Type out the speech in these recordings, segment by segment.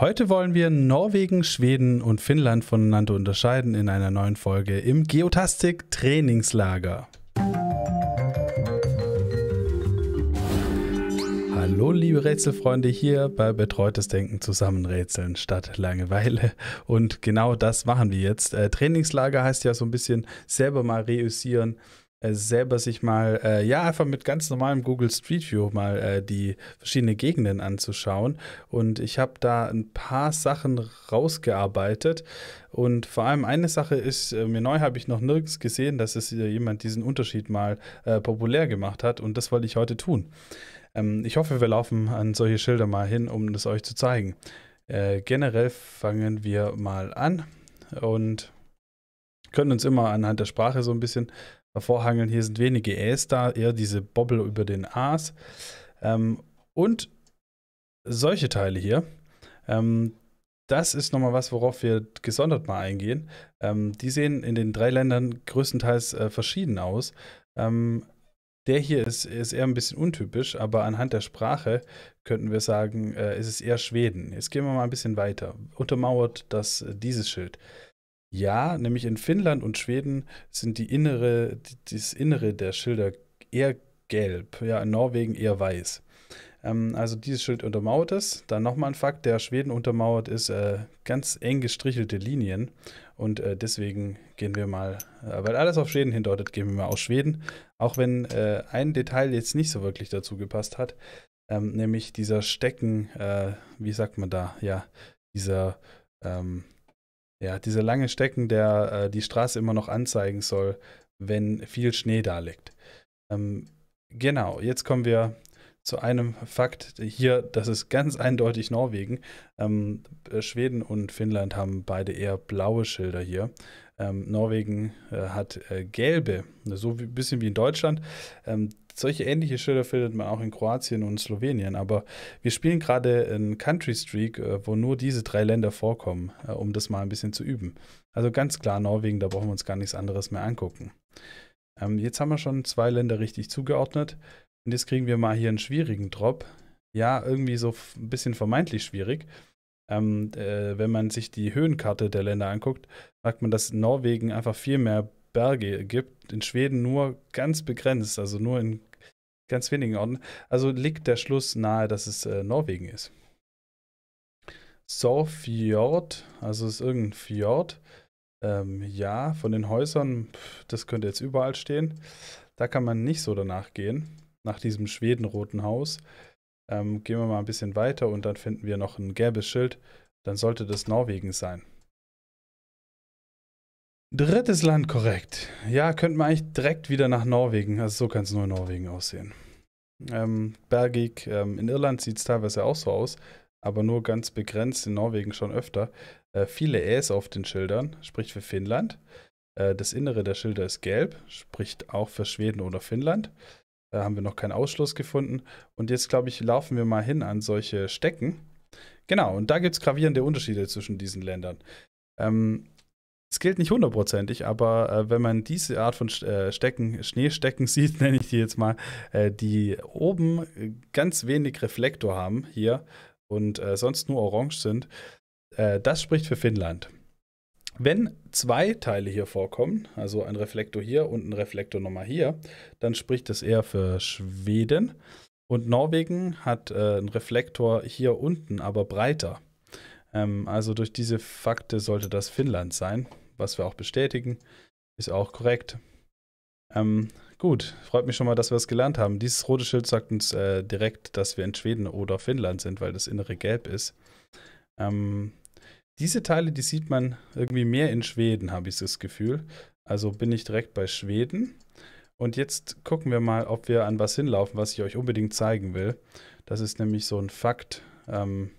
Heute wollen wir Norwegen, Schweden und Finnland voneinander unterscheiden in einer neuen Folge im Geotastik Trainingslager. Hallo liebe Rätselfreunde hier bei Betreutes Denken zusammenrätseln statt Langeweile. Und genau das machen wir jetzt. Äh, Trainingslager heißt ja so ein bisschen selber mal reüssieren, äh, selber sich mal, äh, ja, einfach mit ganz normalem Google Street View mal äh, die verschiedenen Gegenden anzuschauen. Und ich habe da ein paar Sachen rausgearbeitet. Und vor allem eine Sache ist, äh, mir neu habe ich noch nirgends gesehen, dass es jemand diesen Unterschied mal äh, populär gemacht hat. Und das wollte ich heute tun. Ähm, ich hoffe, wir laufen an solche Schilder mal hin, um das euch zu zeigen. Äh, generell fangen wir mal an und können uns immer anhand der Sprache so ein bisschen hervorhangeln. Hier sind wenige Äs da, eher diese Bobble über den As. Ähm, und solche Teile hier. Ähm, das ist nochmal was, worauf wir gesondert mal eingehen. Ähm, die sehen in den drei Ländern größtenteils äh, verschieden aus. Ähm, der hier ist, ist, eher ein bisschen untypisch, aber anhand der Sprache könnten wir sagen, äh, ist es eher Schweden. Jetzt gehen wir mal ein bisschen weiter. Untermauert das äh, dieses Schild. Ja, nämlich in Finnland und Schweden sind die innere, das Innere der Schilder eher gelb, ja, in Norwegen eher weiß. Ähm, also dieses Schild untermauert es. Dann nochmal ein Fakt, der Schweden untermauert ist, äh, ganz eng gestrichelte Linien. Und äh, deswegen gehen wir mal, äh, weil alles auf Schweden hindeutet, gehen wir mal aus Schweden. Auch wenn äh, ein Detail jetzt nicht so wirklich dazu gepasst hat, ähm, nämlich dieser Stecken, äh, wie sagt man da, ja, dieser... Ähm, ja, diese lange Stecken, der äh, die Straße immer noch anzeigen soll, wenn viel Schnee da liegt. Ähm, genau, jetzt kommen wir zu einem Fakt hier, das ist ganz eindeutig Norwegen. Ähm, Schweden und Finnland haben beide eher blaue Schilder hier. Ähm, Norwegen äh, hat äh, gelbe, ne, so ein bisschen wie in Deutschland. Ähm, solche ähnliche Schilder findet man auch in Kroatien und Slowenien. Aber wir spielen gerade einen Country Streak, äh, wo nur diese drei Länder vorkommen, äh, um das mal ein bisschen zu üben. Also ganz klar Norwegen, da brauchen wir uns gar nichts anderes mehr angucken. Ähm, jetzt haben wir schon zwei Länder richtig zugeordnet. Und jetzt kriegen wir mal hier einen schwierigen Drop. Ja, irgendwie so ein bisschen vermeintlich schwierig ähm, äh, wenn man sich die Höhenkarte der Länder anguckt, merkt man, dass Norwegen einfach viel mehr Berge gibt. In Schweden nur ganz begrenzt, also nur in ganz wenigen Orten. Also liegt der Schluss nahe, dass es äh, Norwegen ist. Sorfjord, also ist irgendein Fjord. Ähm, ja, von den Häusern, pf, das könnte jetzt überall stehen. Da kann man nicht so danach gehen, nach diesem schwedenroten Haus. Ähm, gehen wir mal ein bisschen weiter und dann finden wir noch ein gelbes Schild. Dann sollte das Norwegen sein. Drittes Land, korrekt. Ja, könnten wir eigentlich direkt wieder nach Norwegen. Also so kann es nur in Norwegen aussehen. Ähm, bergig, ähm, in Irland sieht es teilweise auch so aus, aber nur ganz begrenzt, in Norwegen schon öfter. Äh, viele Äs auf den Schildern, spricht für Finnland. Äh, das Innere der Schilder ist gelb, spricht auch für Schweden oder Finnland. Da haben wir noch keinen Ausschluss gefunden. Und jetzt, glaube ich, laufen wir mal hin an solche Stecken. Genau, und da gibt es gravierende Unterschiede zwischen diesen Ländern. Ähm, es gilt nicht hundertprozentig, aber äh, wenn man diese Art von äh, Stecken, Schneestecken sieht, nenne ich die jetzt mal, äh, die oben äh, ganz wenig Reflektor haben hier und äh, sonst nur orange sind, äh, das spricht für Finnland. Wenn zwei Teile hier vorkommen, also ein Reflektor hier und ein Reflektor nochmal hier, dann spricht das eher für Schweden. Und Norwegen hat äh, einen Reflektor hier unten, aber breiter. Ähm, also durch diese Fakte sollte das Finnland sein, was wir auch bestätigen. Ist auch korrekt. Ähm, gut, freut mich schon mal, dass wir es gelernt haben. Dieses rote Schild sagt uns äh, direkt, dass wir in Schweden oder Finnland sind, weil das innere gelb ist. Ähm, diese Teile, die sieht man irgendwie mehr in Schweden, habe ich das Gefühl. Also bin ich direkt bei Schweden. Und jetzt gucken wir mal, ob wir an was hinlaufen, was ich euch unbedingt zeigen will. Das ist nämlich so ein Fakt. Ähm,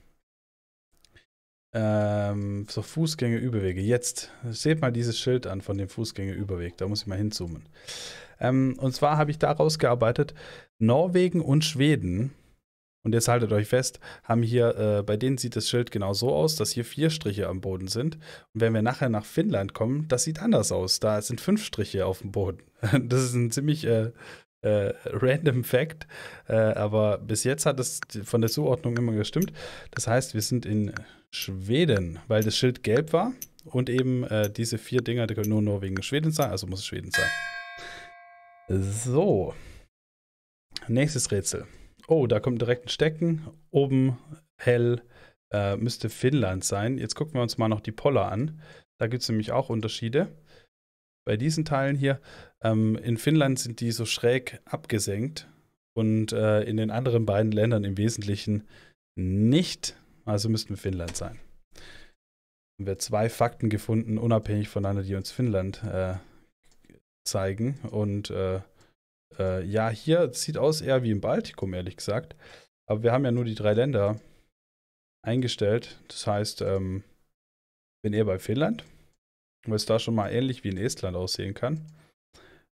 ähm, so Fußgängerüberwege. Jetzt seht mal dieses Schild an von dem Fußgängerüberweg. Da muss ich mal hinzoomen. Ähm, und zwar habe ich daraus gearbeitet, Norwegen und Schweden und jetzt haltet euch fest, haben hier, äh, bei denen sieht das Schild genau so aus, dass hier vier Striche am Boden sind. Und wenn wir nachher nach Finnland kommen, das sieht anders aus. Da sind fünf Striche auf dem Boden. Das ist ein ziemlich äh, äh, random Fact, äh, aber bis jetzt hat es von der Zuordnung immer gestimmt. Das heißt, wir sind in Schweden, weil das Schild gelb war und eben äh, diese vier Dinger, die können nur Norwegen und Schweden sein, also muss es Schweden sein. So. Nächstes Rätsel. Oh, da kommt direkt ein Stecken. Oben hell äh, müsste Finnland sein. Jetzt gucken wir uns mal noch die Poller an. Da gibt es nämlich auch Unterschiede. Bei diesen Teilen hier, ähm, in Finnland sind die so schräg abgesenkt und äh, in den anderen beiden Ländern im Wesentlichen nicht. Also müssten wir Finnland sein. Haben wir zwei Fakten gefunden, unabhängig voneinander, die uns Finnland äh, zeigen. Und äh, äh, ja, hier sieht aus eher wie im Baltikum, ehrlich gesagt. Aber wir haben ja nur die drei Länder eingestellt. Das heißt, ähm, bin eher bei Finnland, weil es da schon mal ähnlich wie in Estland aussehen kann.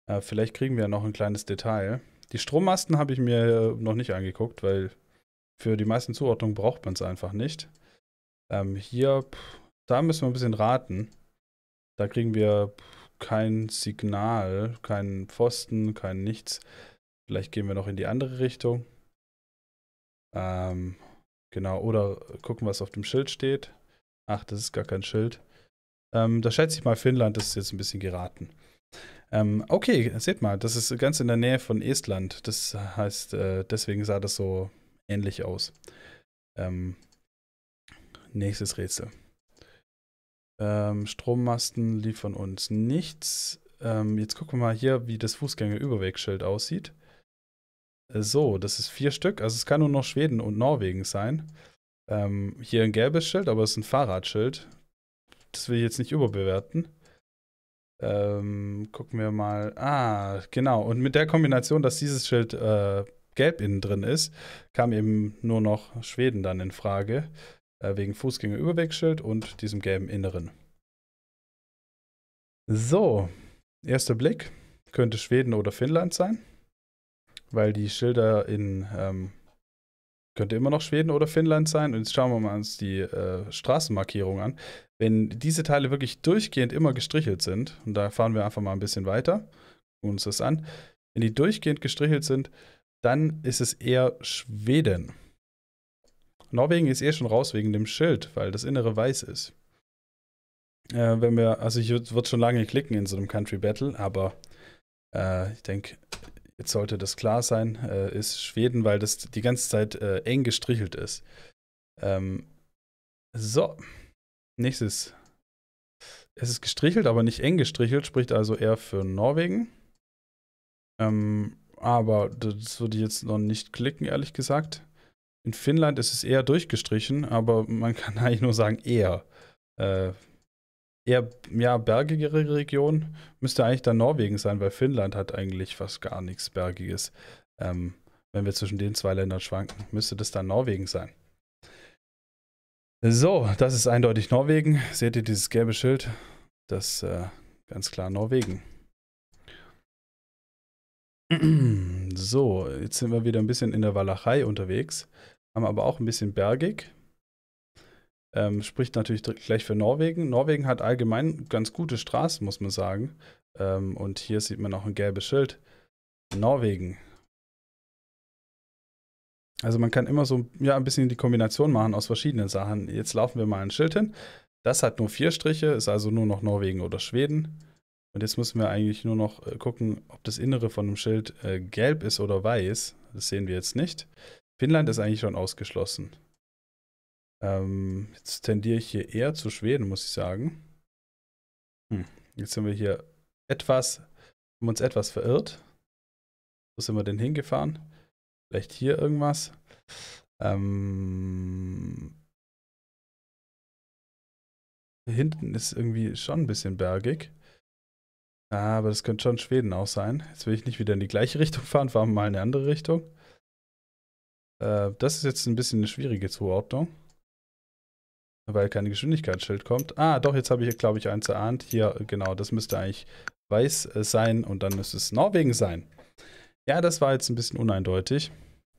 Äh, vielleicht kriegen wir ja noch ein kleines Detail. Die Strommasten habe ich mir noch nicht angeguckt, weil für die meisten Zuordnungen braucht man es einfach nicht. Ähm, hier, pff, da müssen wir ein bisschen raten. Da kriegen wir kein Signal, kein Pfosten, kein nichts. Vielleicht gehen wir noch in die andere Richtung. Ähm, genau, oder gucken, was auf dem Schild steht. Ach, das ist gar kein Schild. Ähm, da schätze ich mal, Finnland ist jetzt ein bisschen geraten. Ähm, okay, seht mal, das ist ganz in der Nähe von Estland. Das heißt, äh, deswegen sah das so ähnlich aus. Ähm, nächstes Rätsel. Ähm, Strommasten liefern uns nichts. Ähm, jetzt gucken wir mal hier, wie das Fußgängerüberwegschild aussieht. Äh, so, das ist vier Stück. Also es kann nur noch Schweden und Norwegen sein. Ähm, hier ein gelbes Schild, aber es ist ein Fahrradschild. Das will ich jetzt nicht überbewerten. Ähm, gucken wir mal. Ah, genau. Und mit der Kombination, dass dieses Schild äh, gelb innen drin ist, kam eben nur noch Schweden dann in Frage. Äh, wegen Fußgängerüberwegschild und diesem gelben Inneren. So, erster Blick könnte Schweden oder Finnland sein, weil die Schilder in ähm, könnte immer noch Schweden oder Finnland sein. Und jetzt schauen wir mal uns die äh, Straßenmarkierung an. Wenn diese Teile wirklich durchgehend immer gestrichelt sind, und da fahren wir einfach mal ein bisschen weiter, gucken uns das an, wenn die durchgehend gestrichelt sind, dann ist es eher Schweden. Norwegen ist eh schon raus wegen dem Schild, weil das Innere weiß ist. Äh, wenn wir, also ich würde schon lange klicken in so einem Country Battle, aber äh, ich denke, jetzt sollte das klar sein, äh, ist Schweden, weil das die ganze Zeit äh, eng gestrichelt ist. Ähm, so, nächstes. Es ist gestrichelt, aber nicht eng gestrichelt, spricht also eher für Norwegen. Ähm, aber das würde ich jetzt noch nicht klicken, ehrlich gesagt. In Finnland ist es eher durchgestrichen, aber man kann eigentlich nur sagen eher. Äh, eher ja, bergigere Region müsste eigentlich dann Norwegen sein, weil Finnland hat eigentlich fast gar nichts Bergiges. Ähm, wenn wir zwischen den zwei Ländern schwanken, müsste das dann Norwegen sein. So, das ist eindeutig Norwegen. Seht ihr dieses gelbe Schild? Das äh, ganz klar Norwegen. So, jetzt sind wir wieder ein bisschen in der Walachei unterwegs haben aber auch ein bisschen bergig. Ähm, spricht natürlich gleich für Norwegen. Norwegen hat allgemein ganz gute Straßen, muss man sagen. Ähm, und hier sieht man auch ein gelbes Schild. Norwegen. Also man kann immer so ja, ein bisschen die Kombination machen aus verschiedenen Sachen. Jetzt laufen wir mal ein Schild hin. Das hat nur vier Striche, ist also nur noch Norwegen oder Schweden. Und jetzt müssen wir eigentlich nur noch äh, gucken, ob das Innere von dem Schild äh, gelb ist oder weiß. Das sehen wir jetzt nicht. Finnland ist eigentlich schon ausgeschlossen. Ähm, jetzt tendiere ich hier eher zu Schweden, muss ich sagen. Hm, jetzt sind wir hier etwas, haben uns etwas verirrt. Wo sind wir denn hingefahren? Vielleicht hier irgendwas. Ähm, hinten ist irgendwie schon ein bisschen bergig. Ah, aber das könnte schon Schweden auch sein. Jetzt will ich nicht wieder in die gleiche Richtung fahren, fahren wir mal in eine andere Richtung. Äh, das ist jetzt ein bisschen eine schwierige Zuordnung. Weil kein Geschwindigkeitsschild kommt. Ah, doch, jetzt habe ich, glaube ich, eins erahnt. Hier, genau, das müsste eigentlich weiß äh, sein und dann müsste es Norwegen sein. Ja, das war jetzt ein bisschen uneindeutig.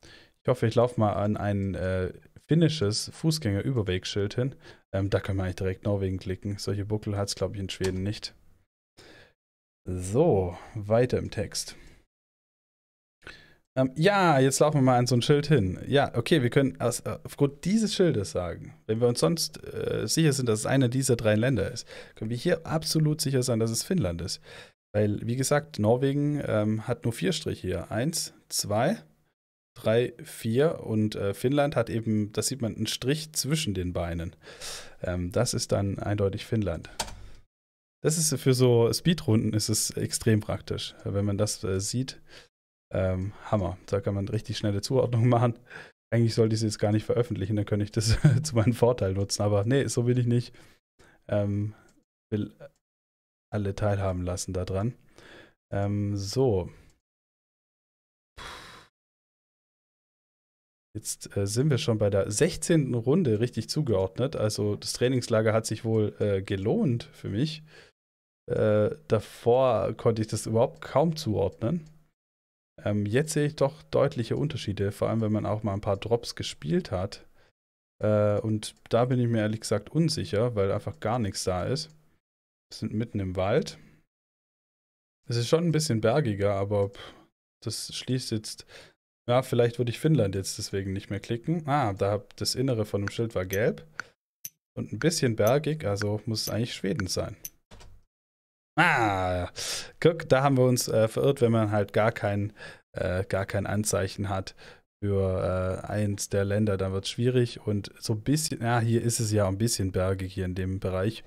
Ich hoffe, ich laufe mal an ein äh, finnisches Fußgängerüberwegschild hin. Ähm, da können wir eigentlich direkt Norwegen klicken. Solche Buckel hat es, glaube ich, in Schweden nicht. So, weiter im Text. Ähm, ja, jetzt laufen wir mal an so ein Schild hin. Ja, okay, wir können aus, äh, aufgrund dieses Schildes sagen, wenn wir uns sonst äh, sicher sind, dass es einer dieser drei Länder ist, können wir hier absolut sicher sein, dass es Finnland ist. Weil, wie gesagt, Norwegen ähm, hat nur vier Striche hier. Eins, zwei, drei, vier. Und äh, Finnland hat eben, das sieht man, einen Strich zwischen den Beinen. Ähm, das ist dann eindeutig Finnland. Das ist für so Speedrunden ist es extrem praktisch, wenn man das äh, sieht. Ähm, Hammer. Da kann man richtig schnelle Zuordnung machen. Eigentlich sollte ich sie jetzt gar nicht veröffentlichen, dann könnte ich das zu meinem Vorteil nutzen. Aber nee, so will ich nicht. Ähm, will äh, alle teilhaben lassen daran. Ähm, so. Jetzt äh, sind wir schon bei der 16. Runde richtig zugeordnet. Also das Trainingslager hat sich wohl äh, gelohnt für mich. Äh, davor konnte ich das überhaupt kaum zuordnen. Ähm, jetzt sehe ich doch deutliche Unterschiede, vor allem wenn man auch mal ein paar Drops gespielt hat. Äh, und da bin ich mir ehrlich gesagt unsicher, weil einfach gar nichts da ist. Wir sind mitten im Wald. Es ist schon ein bisschen bergiger, aber das schließt jetzt. Ja, vielleicht würde ich Finnland jetzt deswegen nicht mehr klicken. Ah, da das Innere von dem Schild war gelb und ein bisschen bergig, also muss es eigentlich Schweden sein. Ah, guck, da haben wir uns äh, verirrt, wenn man halt gar kein, äh, gar kein Anzeichen hat für äh, eins der Länder, dann wird es schwierig. Und so ein bisschen, ja, hier ist es ja ein bisschen bergig hier in dem Bereich.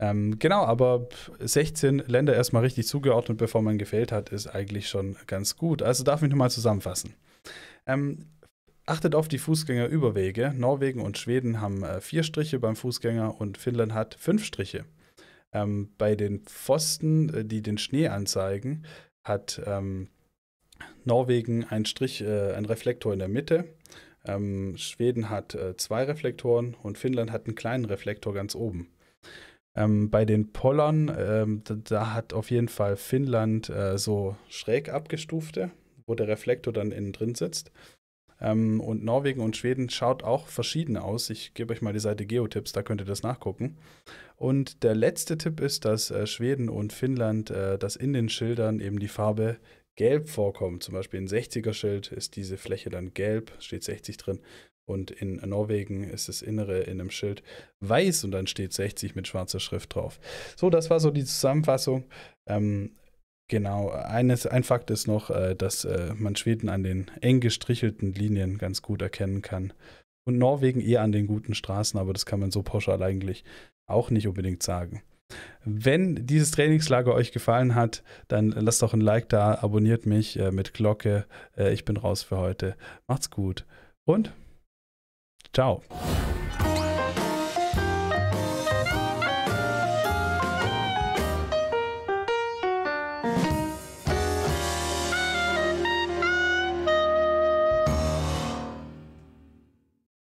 Ähm, genau, aber 16 Länder erstmal richtig zugeordnet, bevor man gefällt hat, ist eigentlich schon ganz gut. Also darf ich nochmal zusammenfassen. Ähm, achtet auf die Fußgängerüberwege. Norwegen und Schweden haben äh, vier Striche beim Fußgänger und Finnland hat fünf Striche. Ähm, bei den Pfosten, äh, die den Schnee anzeigen, hat ähm, Norwegen einen Strich, äh, einen Reflektor in der Mitte. Ähm, Schweden hat äh, zwei Reflektoren und Finnland hat einen kleinen Reflektor ganz oben. Ähm, bei den Pollern, ähm, da, da, hat auf jeden Fall Finnland äh, so schräg abgestufte, wo der Reflektor dann innen drin sitzt. Ähm, und Norwegen und Schweden schaut auch verschieden aus. Ich gebe euch mal die Seite Geotipps, da könnt ihr das nachgucken. Und der letzte Tipp ist, dass äh, Schweden und Finnland, äh, dass in den Schildern eben die Farbe gelb vorkommt. Zum Beispiel in 60er-Schild ist diese Fläche dann gelb, steht 60 drin. Und in Norwegen ist das Innere in einem Schild weiß und dann steht 60 mit schwarzer Schrift drauf. So, das war so die Zusammenfassung. Ähm, Genau, eines, ein Fakt ist noch, äh, dass äh, man Schweden an den eng gestrichelten Linien ganz gut erkennen kann. Und Norwegen eher an den guten Straßen, aber das kann man so pauschal eigentlich auch nicht unbedingt sagen. Wenn dieses Trainingslager euch gefallen hat, dann lasst doch ein Like da, abonniert mich äh, mit Glocke. Äh, ich bin raus für heute. Macht's gut und ciao.